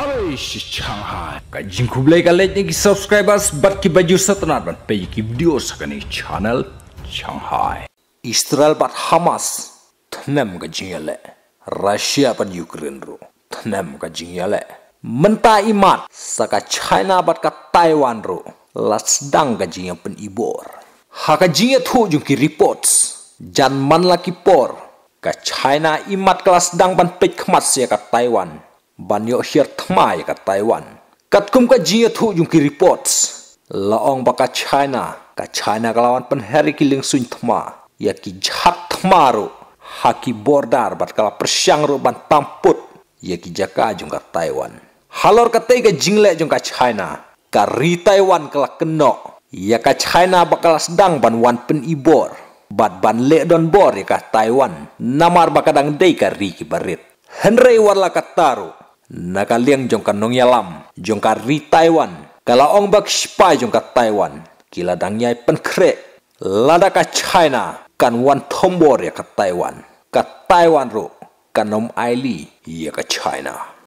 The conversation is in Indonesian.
अरे छान कजिन खुबले का लेने की subscribers बट की बजू सतनाथ बट पे की video Shanghai Israel bat Hamas tenem ka jingyale Rusia bat Ukraine ru tenem ka jingyale menta imat saka China bat ka Taiwan ru lasdang ka jingya pen ibor ha ka jingya jung ki reports jan man laki por ka China imat kelas dang pan pek kemas ya ka Taiwan banyo yo hir thmai ka Taiwan kat kum ka jia thu yung ki reports laong baka China ka China lawan pen heri ki ling sun thma ya ki jhat thmaru haki bordar bat kala persyang ro ban tamput ya ki jaka jung ka Taiwan halor ka tei ka jingle jung ka China ka ri Taiwan kala keno ya ka China bakal sedang ban wan pen ibor bat ban le don bor ya ka Taiwan namar bakadang dei ka ri ki barit Henry warla kataru nakaliang jongka nongyalam jongka ri Taiwan kala bak spai jongka Taiwan kila nyai penkre lada ka China kan wan tombor ya ka Taiwan ka Taiwan ro kanom aili ya ka China